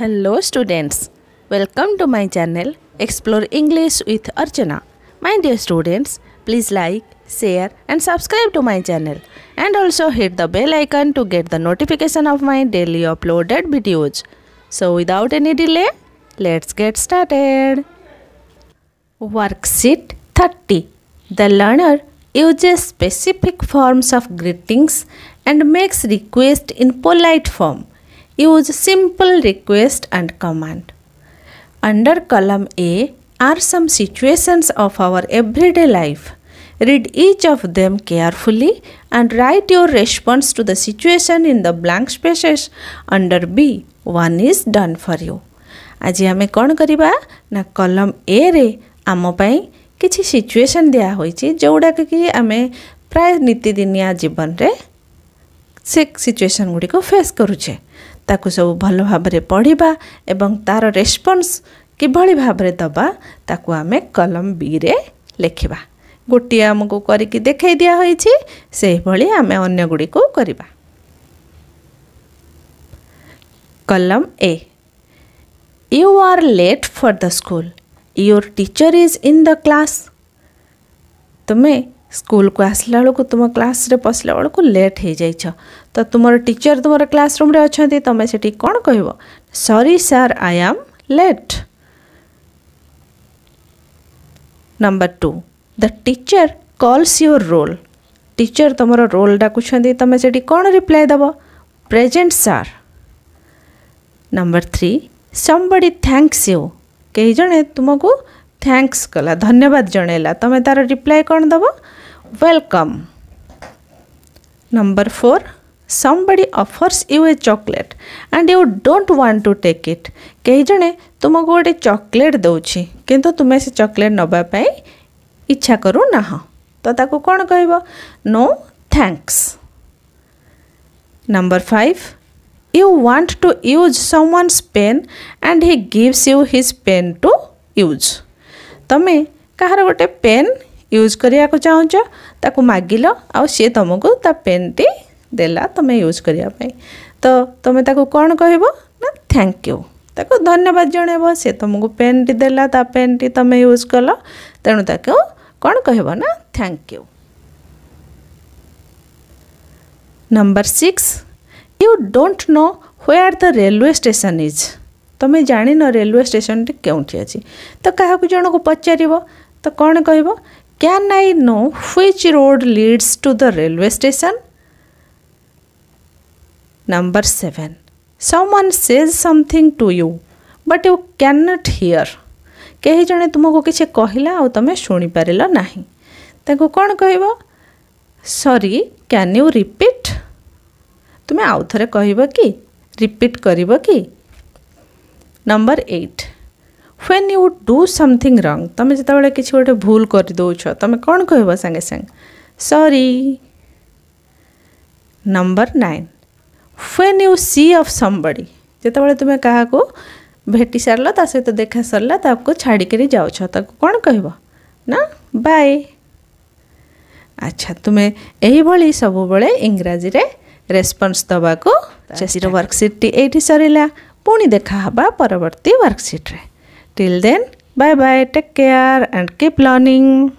Hello students, welcome to my channel Explore English with Archana. My dear students, please like, share and subscribe to my channel and also hit the bell icon to get the notification of my daily uploaded videos. So without any delay, let's get started. Worksheet 30 The learner uses specific forms of greetings and makes requests in polite form. Use simple request and command. Under column A are some situations of our everyday life. Read each of them carefully and write your response to the situation in the blank spaces under B. One is done for you. ଆଜି ଆମେ କ'ଣ କରିବା ନା କଲମ୍ ଏରେ ଆମ ପାଇଁ କିଛି situation ଦିଆହୋଇଛି ଯେଉଁଟାକି ଆମେ ପ୍ରାୟ ନିତିଦିନିଆ ଜୀବନରେ ସେ ସିଚୁଏସନ୍ ଗୁଡ଼ିକୁ ଫେସ୍ କରୁଛେ ତାକୁ ସବୁ ଭଲ ଭାବରେ ପଢ଼ିବା ଏବଂ ତା'ର ରେସ୍ପନ୍ସ କିଭଳି ଭାବରେ ଦେବା ତାକୁ ଆମେ କଲମ ବିରେ ଲେଖିବା ଗୋଟିଏ ଆମକୁ କରିକି ଦେଖାଇ ଦିଆ ହୋଇଛି ସେହିଭଳି ଆମେ ଅନ୍ୟ ଗୁଡ଼ିକୁ କରିବା କଲମ ଏ you are late for the school your teacher is in the class ତୁମେ स्कूल को आसला बेलू तुम क्लास पशला बेलू लेट हो जाइ तो तुम टीचर तुम क्लासरूम अच्छा तुम से कौन कह सरी sir I am late number two the teacher calls your roll teacher तुम रोल डाक तुम से कौन रिप्लाय दब present sir number three somebody thanks you कई जड़े तुमको थैंक्स कला धन्यवाद जनला तुम तार रिप्लाय कौन दबा welcome. Number 4 somebody offers you a chocolate and you don't want to take it କେହି ଜଣେ ତୁମକୁ ଗୋଟେ ଚକୋଲେଟ୍ ଦେଉଛି କିନ୍ତୁ ତୁମେ ସେ ଚକୋଲେଟ୍ ନେବା ପାଇଁ ଇଚ୍ଛା କରୁନାହଁ ତ ତାକୁ କ'ଣ କହିବ no thanks number five you want to use someone's pen and he gives you his pen to use ତୁମେ କାହାର ଗୋଟେ ପେନ୍ यूज करने को चाहच ताक मगिल आए तुमको पेनटी दे तुम यूज करने तो तुम्हें कौन कह थैंक यू ताको धन्यवाद जनइब सी तुमको पेनटी दे पेनटी तुम यूज कल तेणु ताक कौन कह thank you number six you don't know where the railway station is तुम्हें जाण रेलवे स्टेशन के क्योंठी अच्छी तो क्या जन को पचार तो कौन कह Can I know which road leads to the railway station? Number 7. Someone says something to you, but you cannot hear. କେହି ଜଣେ ତୁମକୁ କିଛି କହିଲା ଆଉ ତୁମେ ଶୁଣିପାରିଲ ନାହିଁ ତାଙ୍କୁ କ'ଣ କହିବ ସରି କ୍ୟାନ୍ ୟୁ ରିପିଟ୍ ତୁମେ ଆଉ ଥରେ କହିବ କି ରିପିଟ୍ କରିବ କି number eight when you do something ରଙ୍ଗ ତୁମେ ଯେତେବେଳେ କିଛି ଗୋଟେ ଭୁଲ କରିଦେଉଛ ତୁମେ କ'ଣ କହିବ ସାଙ୍ଗେ ସାଙ୍ଗେ sorry number nine when you see off somebody ଯେତେବେଳେ ତୁମେ କାହାକୁ ଭେଟି ସାରିଲ ତା ସହିତ ଦେଖା ସରିଲା ତାକୁ ଛାଡ଼ିକରି ଯାଉଛ ତାକୁ କ'ଣ କହିବ ନା ବାଏ ଆଚ୍ଛା ତୁମେ ଏହିଭଳି ସବୁବେଳେ ଇଂରାଜୀରେ ରେସ୍ପନ୍ସ ଦେବାକୁ ଚାଷୀର ୱାର୍କସିଟ୍ଟି ଏଇଠି ସରିଲା ପୁଣି ଦେଖାହେବା ପରବର୍ତ୍ତୀ ୱାର୍କସିଟ୍ରେ Till then, bye bye, take care and keep learning.